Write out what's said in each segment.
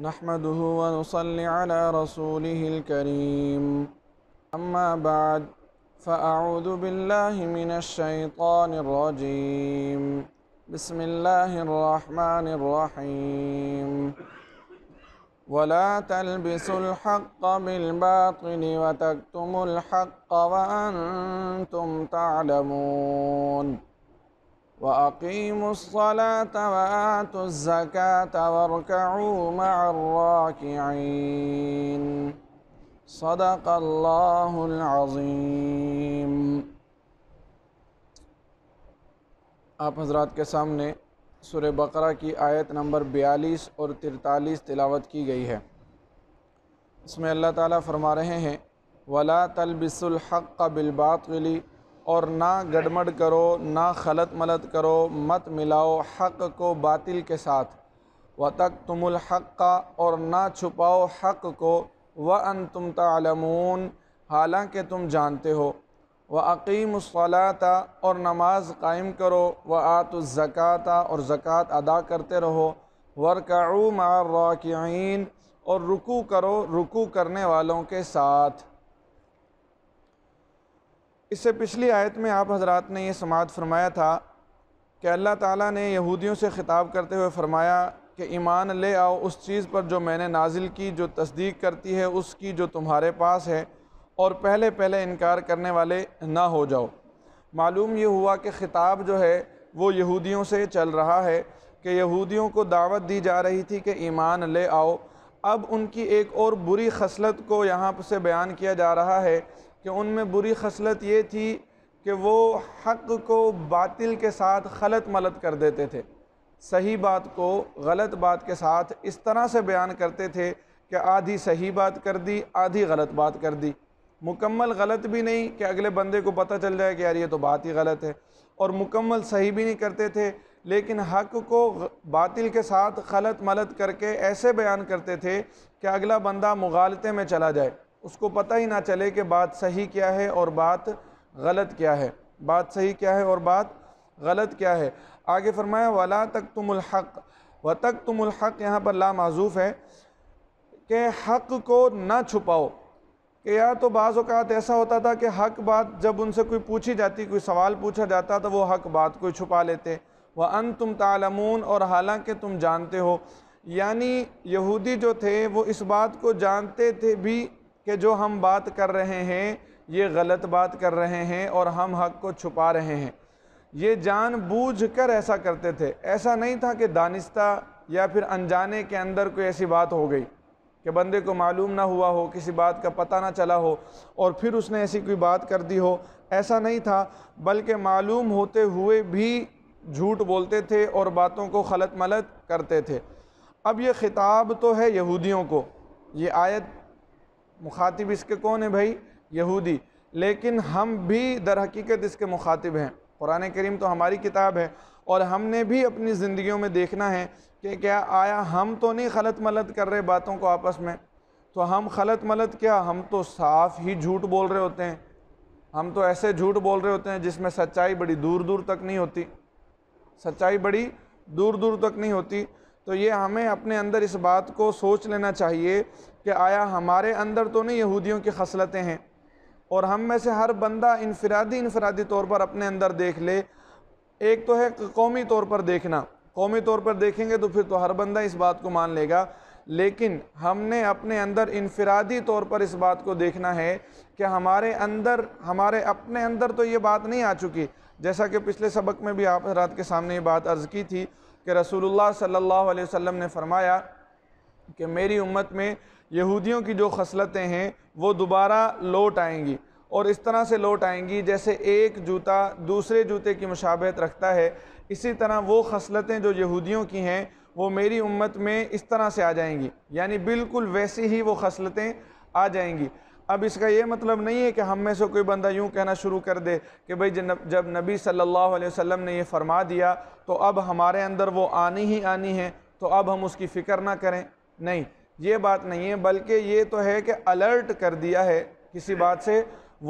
نحمده ونصلي على رسوله الكريم أما بعد فأعوذ بالله من الشيطان الرجيم بسم الله الرحمن الرحيم ولا تلبسوا الحق بالباطل وتكتموا الحق وأنتم تعلمون وأقيموا الصلاة وآتوا الزكاة واركعوا مع الراكعين صدق الله العظيم आप हजरात के सामने सुर बकरा की आयत नंबर 42 और 43 तिलावत की गई है इसमें अल्लाह ताला फरमा रहे हैं वला तलबिसुल हक़ बिलबातली और ना गडमड करो ना खलत मलत करो मत मिलाओ हक़ को बातिल के साथ व तक तुमुल हक़ का और ना छुपाओ हक़ को व अन तुम तलमून हालांकि तुम जानते हो व अकीमसलाता और नमाज कायम करो व आतुज़क़ाता और ज़क़़त अदा करते रहो वरकाऊ और रुकू करो रुकू करने वालों के साथ इससे पिछली आयत में आप हजरात ने यह समात फरमाया था कि अल्लाह ताला ने यहूदियों से ख़िताब करते हुए फरमाया कि ईमान ले आओ उस चीज़ पर जो मैंने नाजिल की जो तस्दीक करती है उसकी जो तुम्हारे पास है और पहले पहले इनकार करने वाले ना हो जाओ मालूम ये हुआ कि ख़िताब जो है वो यहूदियों से चल रहा है कि यहूदियों को दावत दी जा रही थी कि ईमान ले आओ अब उनकी एक और बुरी खसलत को यहाँ से बयान किया जा रहा है कि उनमें बुरी खसलत ये थी कि वो हक़ को बातिल के साथ खलत मलत कर देते थे सही बात को गलत बात के साथ इस तरह से बयान करते थे कि आधी सही बात कर दी आधी गलत बात कर दी मुकम्मल गलत भी नहीं कि अगले बंदे को पता चल जाए कि यार ये तो बात ही गलत है और मुकम्मल सही भी नहीं करते थे लेकिन हक़ को बातिल के साथ खलत मलत करके ऐसे बयान करते थे कि अगला बंदा मुगालते में चला जाए उसको पता ही ना चले कि बात सही क्या है और बात गलत क्या है बात सही क्या है और बात गलत क्या है आगे फरमाया वाला तक हक व तक हक यहाँ पर लामाजूफ़ है कि हक को ना छुपाओ कि या तो बाज़ अवत ऐसा होता था कि हक बात जब उनसे कोई पूछी जाती कोई सवाल पूछा जाता तो वो हक बात कोई छुपा लेते व अन तुम तालमून और हालांकि तुम जानते हो यानी यहूदी जो थे वो इस बात को जानते थे भी कि जो हम बात कर रहे हैं ये गलत बात कर रहे हैं और हम हक को छुपा रहे हैं ये जान बूझ कर ऐसा करते थे ऐसा नहीं था कि दानिस्ता या फिर अनजाने के अंदर कोई ऐसी बात हो गई कि बंदे को मालूम ना हुआ हो किसी बात का पता ना चला हो और फिर उसने ऐसी कोई बात कर दी हो ऐसा नहीं था बल्कि मालूम होते हुए भी झूठ बोलते थे और बातों को खलत मलत करते थे अब ये ख़िताब तो है यहूदियों को ये आयत मुखातिब इसके कौन है भाई यहूदी लेकिन हम भी दर हकीकत इसके मुखातिब हैं कुरान करीम तो हमारी किताब है और हमने भी अपनी ज़िंदगियों में देखना है कि क्या आया हम तो नहीं खलत मलत कर रहे बातों को आपस में तो हम खलत मलत क्या हम तो साफ ही झूठ बोल रहे होते हैं हम तो ऐसे झूठ बोल रहे होते हैं जिसमें सच्चाई बड़ी दूर दूर तक नहीं होती सच्चाई बड़ी दूर दूर तक नहीं होती तो ये हमें अपने अंदर इस बात को सोच लेना चाहिए कि आया हमारे अंदर तो नहीं यहूदियों की खसलतें हैं और हम में से हर बंदा इनफरादी इनफरादी तौर पर अपने अंदर देख ले एक तो है कौमी तौर पर देखना कौमी तौर पर देखेंगे तो फिर तो हर बंदा इस बात को मान लेगा लेकिन हमने अपने अंदर इनफरादी तौर पर इस बात को देखना है कि हमारे अंदर हमारे अपने अंदर तो ये बात नहीं आ चुकी जैसा कि पिछले सबक में भी आप रात के सामने ये बात अर्ज़ की थी कि रसूलुल्लाह सल्लल्लाहु अलैहि वसल्लम ने फरमाया कि मेरी उम्मत में यहूदियों की जो खसलतें हैं वो दोबारा लौट आएंगी और इस तरह से लौट आएंगी जैसे एक जूता दूसरे जूते की मुशाबत रखता है इसी तरह वो खसलतें जो यहूदियों की हैं वो मेरी उम्मत में इस तरह से आ जाएंगी यानी बिल्कुल वैसी ही वो खसलतें आ जाएंगी अब इसका ये मतलब नहीं है कि हम में से कोई बंदा यूँ कहना शुरू कर दे कि भाई जब नबी सल्लल्लाहु अलैहि वसल्लम ने ये फरमा दिया तो अब हमारे अंदर वो आनी ही आनी है तो अब हम उसकी फ़िक्र ना करें नहीं ये बात नहीं है बल्कि ये तो है कि अलर्ट कर दिया है किसी बात से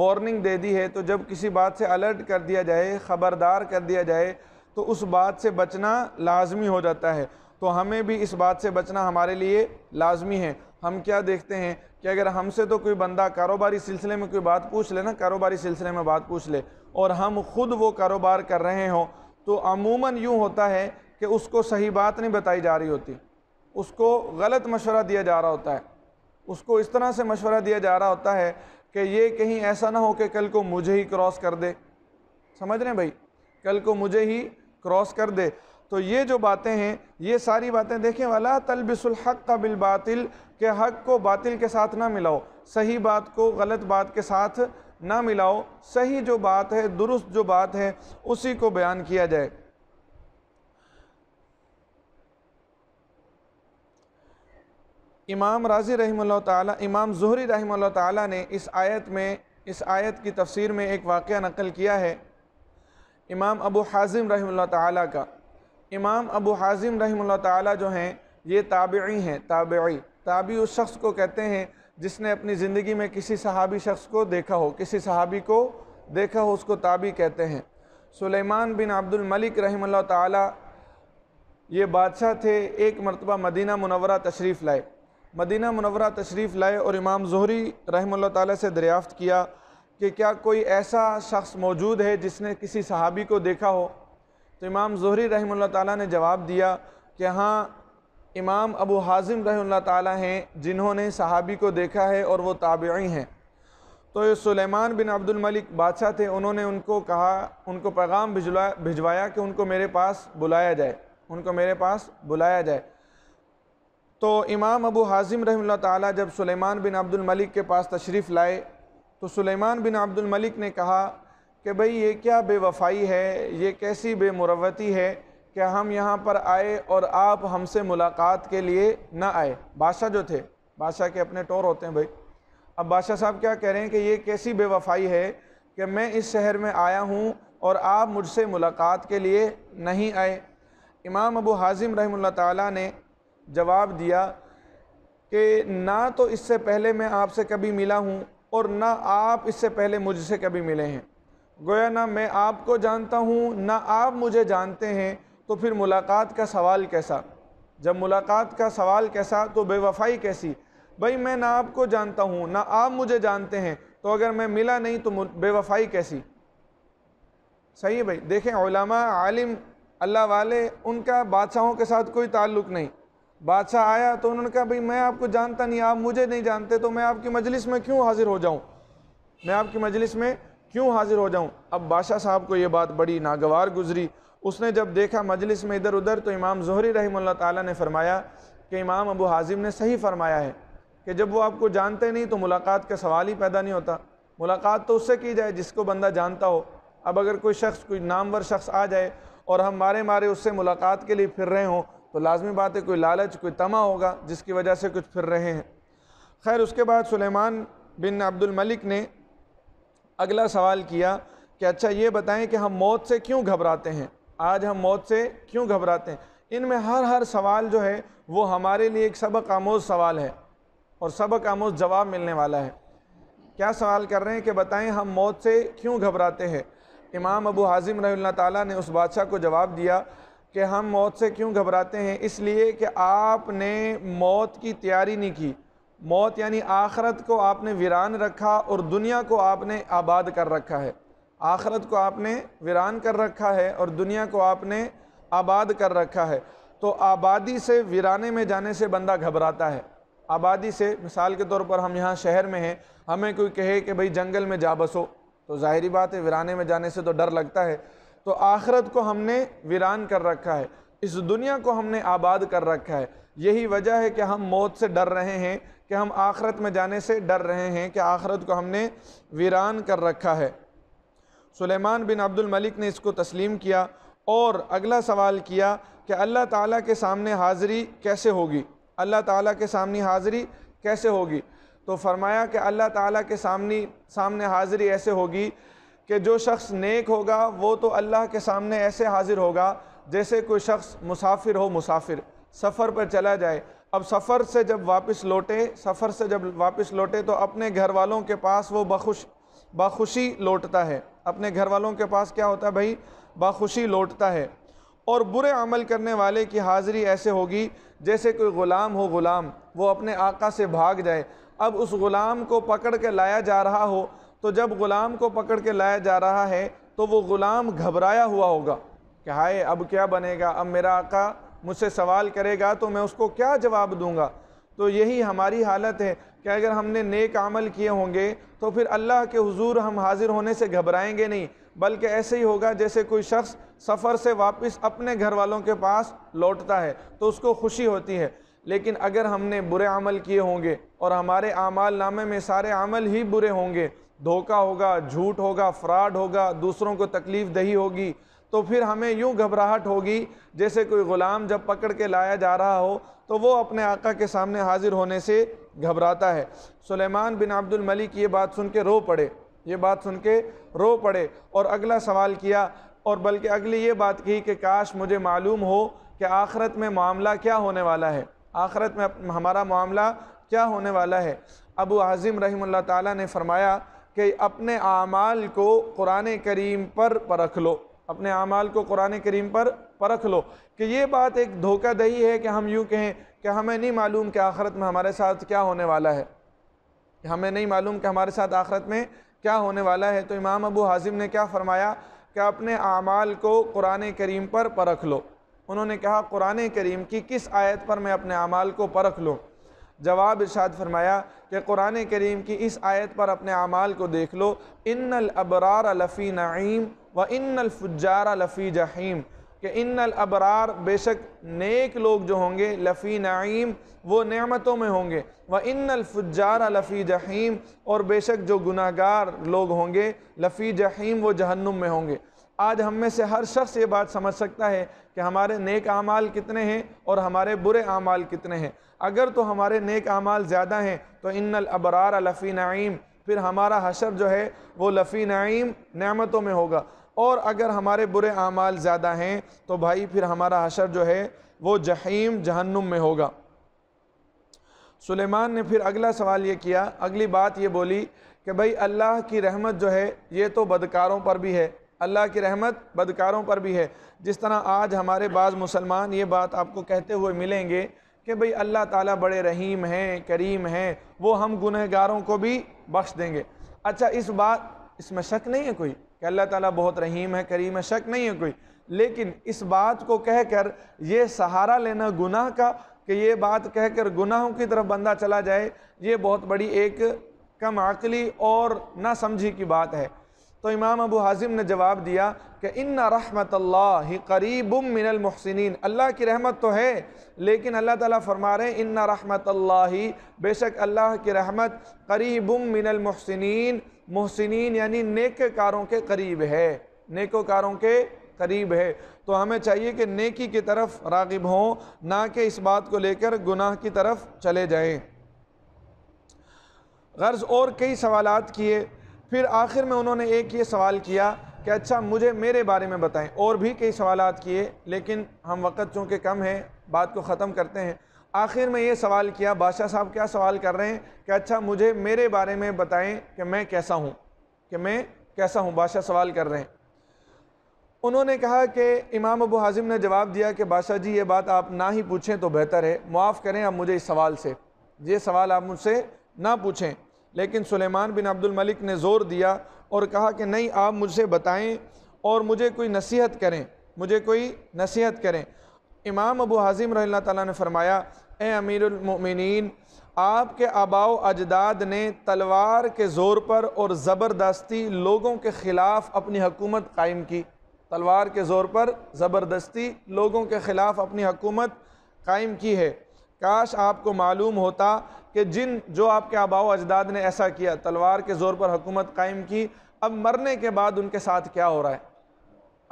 वार्निंग दे दी है तो जब किसी बात से अलर्ट कर दिया जाए ख़बरदार कर दिया जाए तो उस बात से बचना लाजमी हो जाता है तो हमें भी इस बात से बचना हमारे लिए लाजमी है हम क्या देखते हैं कि अगर हमसे तो कोई बंदा कारोबारी सिलसिले में कोई बात पूछ ले ना कारोबारी सिलसिले में बात पूछ ले और हम खुद वो कारोबार कर रहे हों तो अमूमन यूँ होता है कि उसको सही बात नहीं बताई जा रही होती उसको गलत मशवरा दिया जा रहा होता है उसको इस तरह से मशवरा दिया जा रहा होता है कि ये कहीं ऐसा ना हो कि कल को मुझे ही क्रॉस कर दे समझ रहे भाई कल को मुझे ही क्रॉस कर दे तो ये जो बातें हैं ये सारी बातें देखें वाला तलबिसुल हक का बिलबातिल बातिल के हक को बातिल के साथ ना मिलाओ सही बात को गलत बात के साथ ना मिलाओ सही जो बात है दुरुस्त जो बात है उसी को बयान किया जाए इमाम राजी रही ताला इमाम जहरी रही ताला ने इस आयत में इस आयत की तफसीर में एक वाक़ नकल किया है इमाम अबू हाजिम रही ताला का इमाम अबू हाजिम रही ताली जो हैं ये ताबी हैं ताबी ताबी उस शख्स को कहते हैं जिसने अपनी ज़िंदगी में किसी सहाबी शख्स को देखा हो किसी सहाबी को देखा हो उसको ताबी कहते हैं सुलेमान बिन अब्दुल मलिक रही ताली ये बादशाह थे एक मरतबा मदीना मुनवरा तशरीफ़ लाए मदीना मुनवरा तशरीफ़ लाए और इमाम जहरी रहम तरियाफ्त से किया कि क्या कोई ऐसा शख्स मौजूद है जिसने किसी सहाबी को देखा हो तो इमाम जहरी रहम ताली ने जवाब दिया कि हाँ इमाम अबू हाजिम रही ताली हैं जिन्होंने सहाबी को देखा है और वो ताबी हैं तो ये सुलेमान बिन अब्दुल मलिक बादशाह थे उन्होंने उनको कहा उनको पैगाम भिजवा भिजवाया कि उनको मेरे पास बुलाया जाए उनको मेरे पास बुलाया जाए तो इमाम अबू हाजिम रही ताली जब बिन अब्दुल मलिक के पास तशरीफ़ लाए तो सुलेमान बिन अब्दुल मलिक ने कहा कि भाई ये क्या बेवफाई है ये कैसी बेमुरवती है कि हम यहाँ पर आए और आप हमसे मुलाकात के लिए ना आए बादशाह जो थे बादशाह के अपने टोर होते हैं भाई अब बादशाह साहब क्या कह रहे हैं कि ये कैसी बेवफाई है कि मैं इस शहर में आया हूँ और आप मुझसे मुलाकात के लिए नहीं आए इमाम अबू हाजिम रहम ताला ने जवाब दिया कि ना तो इससे पहले मैं आपसे कभी मिला हूँ और ना आप इससे पहले मुझसे कभी मिले हैं गोया ना मैं आपको जानता हूँ ना आप मुझे जानते हैं तो फिर मुलाकात का सवाल कैसा जब मुलाकात का सवाल कैसा तो बेवफाई कैसी भाई मैं ना आपको जानता हूँ ना आप मुझे जानते हैं तो अगर मैं मिला नहीं तो बेवफाई कैसी सही है भाई देखें ओलामा आलिम अल्लाह वाले उनका बादशाहों के साथ कोई ताल्लुक नहीं बादशाह आया तो उन्होंने कहा भाई मैं आपको जानता नहीं आप मुझे नहीं जानते तो मैं आपकी मजलिस में क्यों हाजिर हो जाऊँ मैं आपकी मजलिस में क्यों हाज़िर हो जाऊँ अब बादशाह साहब को ये बात बड़ी नागवार गुजरी उसने जब देखा मजलिस में इधर उधर तो इमाम जहरी रही ताला ने फरमाया कि इमाम अबू हाजिम ने सही फरमाया है कि जब वो आपको जानते नहीं तो मुलाकात का सवाल ही पैदा नहीं होता मुलाकात तो उससे की जाए जिसको बंदा जानता हो अब अगर कोई शख्स कोई नामवर शख्स आ जाए और हम मारे मारे उससे मुलाकात के लिए फिर रहे हों तो लाजमी बात है कोई लालच कोई तमा होगा जिसकी वजह से कुछ फिर रहे हैं खैर उसके बाद सुलेमान बिन अब्दुल मलिक ने अगला सवाल किया कि अच्छा ये बताएं कि हम मौत से क्यों घबराते हैं आज हम मौत से क्यों घबराते हैं इनमें हर हर सवाल जो है वो हमारे लिए एक सबक आमोज सवाल है और सबक आमोज जवाब मिलने वाला है क्या सवाल कर रहे हैं कि बताएं हम मौत से क्यों घबराते हैं इमाम अबू हाजिम रही ताली ने उस बादशाह को जवाब दिया कि हम मौत से क्यों घबराते हैं इसलिए कि आपने मौत की तैयारी नहीं की मौत यानी आखरत को आपने वीरान रखा और दुनिया को आपने आबाद कर रखा है आखरत को आपने वीरान कर रखा है और दुनिया को आपने आबाद कर रखा है तो आबादी से वीराने में जाने से बंदा घबराता है आबादी से मिसाल के तौर पर हम यहाँ शहर में हैं हमें कोई कहे कि भाई जंगल में जा बसो तो ज़ाहरी बात है वीराने में जाने से तो डर लगता है तो आखरत को हमने वीरान कर रखा है इस दुनिया को हमने आबाद कर रखा है यही वजह है कि हम मौत से डर रहे हैं कि हम आखरत में जाने से डर रहे हैं कि आखरत को हमने वीरान कर रखा है सुलेमान बिन अब्दुल मलिक ने इसको तस्लीम किया और अगला सवाल किया कि अल्लाह ताला के सामने हाज़री कैसे होगी अल्लाह ताला के सामने हाज़री कैसे होगी तो फरमाया कि अल्लाह ताला के सामने सामने हाज़री ऐसे होगी कि जो शख्स नेक होगा वो तो अल्लाह के सामने ऐसे हाज़िर होगा जैसे कोई शख्स मुसाफिर हो मुसाफिर सफ़र पर चला जाए अब सफ़र से जब वापस लौटे सफ़र से जब वापस लौटे तो अपने घर वालों के पास वो बखुश बाखुशी लौटता है अपने घर वालों के पास क्या होता है भाई बाखुशी लौटता है और बुरे अमल करने वाले की हाज़िरी ऐसे होगी जैसे कोई ग़ुलाम हो ग़ुलाम वो अपने आका से भाग जाए अब उस ग़ुलाम को पकड़ के लाया जा रहा हो तो जब ग़ुलाम को पकड़ के लाया जा रहा है तो वो ग़ुलाम घबराया हुआ होगा कि हाय अब क्या बनेगा अब मेरा आका मुझसे सवाल करेगा तो मैं उसको क्या जवाब दूंगा तो यही हमारी हालत है कि अगर हमने नेक अमल किए होंगे तो फिर अल्लाह के हुजूर हम हाज़िर होने से घबराएंगे नहीं बल्कि ऐसे ही होगा जैसे कोई शख्स सफ़र से वापस अपने घर वालों के पास लौटता है तो उसको खुशी होती है लेकिन अगर हमने बुरे अमल किए होंगे और हमारे अमाल नामे में सारे अमल ही बुरे होंगे धोखा होगा झूठ होगा फ्रॉड होगा दूसरों को तकलीफ़ दही होगी तो फिर हमें यूँ घबराहट होगी जैसे कोई ग़ुलाम जब पकड़ के लाया जा रहा हो तो वो अपने आका के सामने हाजिर होने से घबराता है सुलेमान बिन अब्दुल मलिक ये बात सुन के रो पड़े ये बात सुन के रो पड़े और अगला सवाल किया और बल्कि अगली ये बात की कि काश मुझे मालूम हो कि आखरत में मामला क्या होने वाला है आखरत में हमारा मामला क्या होने वाला है अबू आज़िम रहीम ताला ने फरमाया कि अपने आमाल को कुरान करीम पर परख लो अपने अमाल को कुरान करीम पर परख लो कि ये बात एक धोखा दही है कि हम यूँ कहें कि हमें नहीं मालूम कि आखरत में हमारे साथ क्या होने वाला है हमें नहीं मालूम कि हमारे साथ आखरत में क्या होने वाला है तो इमाम अबू हाजिम ने क्या फ़रमाया कि अपने अमाल को कुरान करीम पर परख लो उन्होंने कहा कुरान करीम की किस आयत पर मैं अपने अमाल को परख लूँ जवाब इरशाद फरमाया कि कुरान करीम की इस आयत पर अपने अमाल को देख लो इन अबरार लफ़ी नईम व इन अलफुजारा लफ़ी जहीम के इन अलबरार बेशक नेक लोग जो होंगे लफ़ी नईम वो नमतों में होंगे व इन अलफुजारा लफ़ी जहीम और बेशक जो गुनागार लोग होंगे लफ़ी जहीम वो जहन्नुम में होंगे आज हम में से हर शख्स ये बात समझ सकता है कि हमारे नेक आमाल कितने हैं और हमारे बुरे आमाल कितने हैं अगर तो हमारे नेक आमाल ज़्यादा हैं तो इन अबरार लफ़ी नईम फिर हमारा हशर जो है वो लफ़ी नईम नमतों में होगा और अगर हमारे बुरे आमाल ज़्यादा हैं तो भाई फिर हमारा हशर जो है वो जहीम जहन्नुम में होगा सुलेमान ने फिर अगला सवाल ये किया अगली बात ये बोली कि भाई अल्लाह की रहमत जो है ये तो बदकारों पर भी है अल्लाह की रहमत बदकारों पर भी है जिस तरह आज हमारे बाज़ मुसलमान ये बात आपको कहते हुए मिलेंगे कि भाई अल्लाह ताला बड़े रहीम हैं करीम हैं वो हम गुनहगारों को भी बख्श देंगे अच्छा इस बात इसमें शक नहीं है कोई कि अल्लाह ताला बहुत रहीम है करीम है शक नहीं है कोई लेकिन इस बात को कहकर ये सहारा लेना गुनाह का कि ये बात कहकर गुनाहों की तरफ बंदा चला जाए ये बहुत बड़ी एक कम आकली और ना समझी की बात है तो इमाम अबू हाजिम ने जवाब दिया कि इन रहमत ही करीब मिनल महसिन अल्लाह की रहमत तो है लेकिन अल्लाह ताला फरमा रहे इन रहमत ही बेशक अल्लाह की रहमत करीब मिनल महसिन महसिन यानी कारों के करीब है नेकोकारों के करीब है तो हमें चाहिए कि नेकी की तरफ रागिब हों ना कि इस बात को लेकर गुनाह की तरफ चले जाएँ गर्ज़ और कई सवालात किए फिर आखिर में उन्होंने एक ये सवाल किया कि अच्छा मुझे मेरे बारे में बताएं और भी कई सवाल किए लेकिन हम वक्त चूँकि कम है बात को ख़त्म करते हैं आखिर में ये सवाल किया बादशाह साहब क्या सवाल कर रहे हैं कि अच्छा मुझे मेरे बारे में बताएं कि मैं कैसा हूँ कि मैं कैसा हूँ बादशाह सवाल कर रहे हैं उन्होंने कहा कि इमाम अबू हाजिम ने जवाब दिया कि बादशाह जी ये बात आप ना ही पूछें तो बेहतर है माफ़ करें आप मुझे इस सवाल से ये सवाल आप मुझसे ना पूछें लेकिन सुलेमान बिन अब्दुल मलिक ने ज़ोर दिया और कहा कि नहीं आप मुझसे बताएं और मुझे कोई नसीहत करें मुझे कोई नसीहत करें इमाम अबू हाजिम रही तरमाया ने फरमाया ए अमीरमिन आपके आबाओ अजदाद ने तलवार के ज़ोर पर और ज़बरदस्ती लोगों के ख़िलाफ़ अपनी हकूमत कायम की तलवार के ज़ोर पर ज़बरदस्ती लोगों के ख़िलाफ़ अपनी हकूमत कायम की है काश आपको मालूम होता कि जिन जो आपके आबाओ अजदाद ने ऐसा किया तलवार के ज़ोर पर हुकूमत कायम की अब मरने के बाद उनके साथ क्या हो रहा है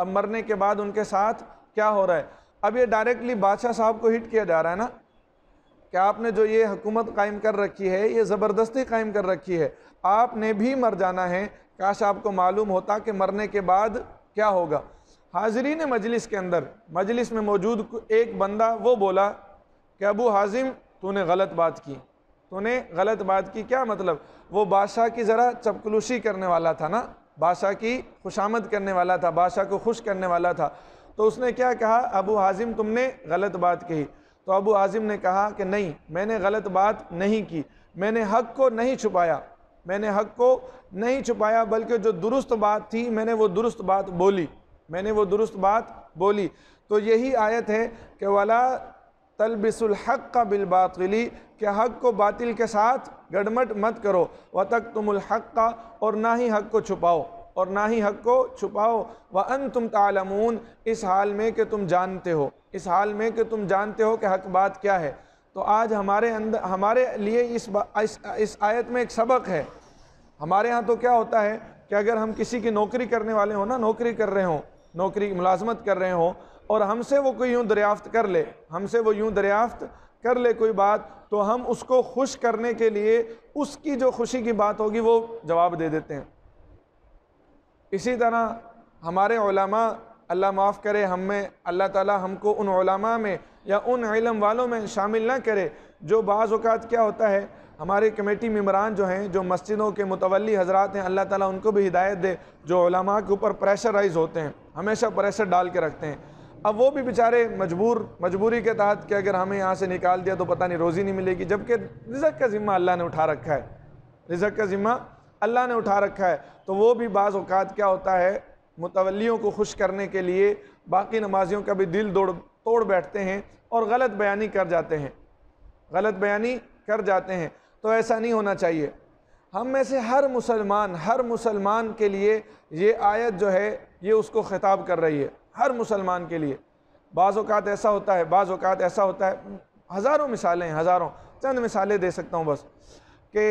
अब मरने के बाद उनके साथ क्या हो रहा है अब ये डायरेक्टली बादशाह साहब को हिट किया जा रहा है ना कि आपने जो ये हुकूमत कायम कर रखी है ये ज़बरदस्ती कायम कर रखी है आपने भी मर जाना है काश आपको मालूम होता कि मरने के बाद क्या होगा हाजरीन मजलिस के अंदर मजलिस में मौजूद एक बंदा वो बोला कि अबू हाजिम तूने गलत बात की तूने गलत बात की क्या मतलब वो बादशाह की ज़रा चपकलूशी करने वाला था ना बादशाह की खुशामद करने वाला था बादशाह को खुश करने वाला था तो उसने क्या कहा अबू हाजिम तुमने गलत बात कही तो अबू हाजिम ने कहा कि नहीं मैंने गलत बात नहीं की मैंने हक को नहीं छुपाया मैंने हक को नहीं छुपाया बल्कि जो दुरुस्त बात थी मैंने वो दुरुस्त बात बोली मैंने वो दुरुस्त बात बोली तो यही आयत है कि वाला तलबिसुल हक का बिलबातली के हक को बातिल के साथ गड़मट मत करो व तक तुमुल हक का और ना ही हक को छुपाओ और ना ही हक को छुपाओ व अन तुम तालमून इस हाल में कि तुम जानते हो इस हाल में कि तुम जानते हो कि हक बात क्या है तो आज हमारे अंदर हमारे लिए इस, इस इस आयत में एक सबक है हमारे यहाँ तो क्या होता है कि अगर हम किसी की नौकरी करने वाले हों ना नौकरी कर रहे हों नौकरी की मुलाजमत कर रहे हों और हमसे वो कोई यूँ दरियाफ्त कर ले हमसे वो यूँ दरियाफ्त कर ले कोई बात तो हम उसको खुश करने के लिए उसकी जो खुशी की बात होगी वो जवाब दे देते हैं इसी तरह हमारे अल्लाह माफ़ करे हम में अल्लाह ताला हमको उन उलमा में या उन इलम वालों में शामिल ना करे जो बाज़ क्या होता है हमारे कमेटी मम्बरान जो हैं जो मस्जिदों के मुतवली हजरात हैं अल्लाह ताला उनको भी हिदायत दे जो उलमा के ऊपर प्रेशराइज़ होते हैं हमेशा प्रेशर डाल के रखते हैं अब वो भी बेचारे मजबूर मजबूरी के तहत कि अगर हमें यहाँ से निकाल दिया तो पता नहीं रोज़ी नहीं मिलेगी जबकि रिजक का ज़िम्मा अल्लाह ने उठा रखा है रिजक का ज़िम्मा अल्लाह ने उठा रखा है तो वो भी बाज़ अवत क्या होता है मुतवलियों को खुश करने के लिए बाकी नमाजियों का भी दिल दौड़ तोड़ बैठते हैं और गलत बयानी कर जाते हैं गलत बयानी कर जाते हैं तो ऐसा नहीं होना चाहिए हम में से हर मुसलमान हर मुसलमान के लिए ये आयत जो है ये उसको ख़िताब कर रही है हर मुसलमान के लिए बाज़ात ऐसा होता है बाज़ात ऐसा होता है हज़ारों मिसालें हैं हज़ारों चंद मिसालें दे सकता हूँ बस कि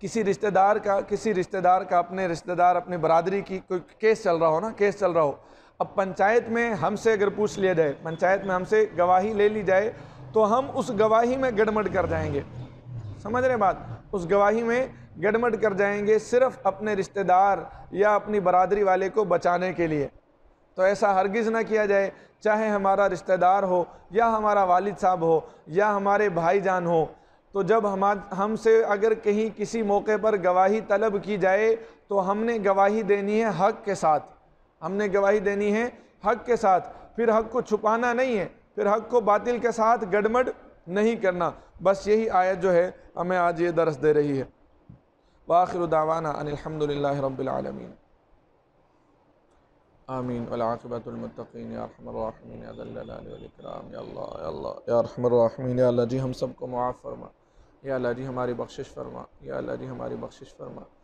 किसी रिश्तेदार का किसी रिश्तेदार का अपने रिश्तेदार अपने बरदरी की कोई केस चल रहा हो ना केस चल रहा हो अब पंचायत में हमसे अगर पूछ लिया जाए पंचायत में हमसे गवाही ले ली जाए तो हम उस गवाही में गड़मड़ कर जाएंगे समझ रहे बात उस गवाही में गड़मड़ कर जाएंगे सिर्फ अपने रिश्तेदार या अपनी बरदरी वाले को बचाने के लिए तो ऐसा हरगिज़ ना किया जाए चाहे हमारा रिश्तेदार हो या हमारा वालिद साहब हो या हमारे भाई जान हो तो जब हम हमसे अगर कहीं किसी मौके पर गवाही तलब की जाए तो हमने गवाही देनी है हक के साथ हमने गवाही देनी है हक के साथ फिर हक को छुपाना नहीं है फिर हक को बातिल के साथ गड़मड़ नहीं करना बस यही आयत जो है हमें आज ये दरस दे रही है वाखिर दावाना अनिलहमदिल्ला रबालमीन आमीन वलाकबतमतिन या जी हम सबको मुआफ़ फरमा या अल्लाह जी हमारी बख्शिश फरमा या अल्लाह जी हमारी बख्शिश फरमा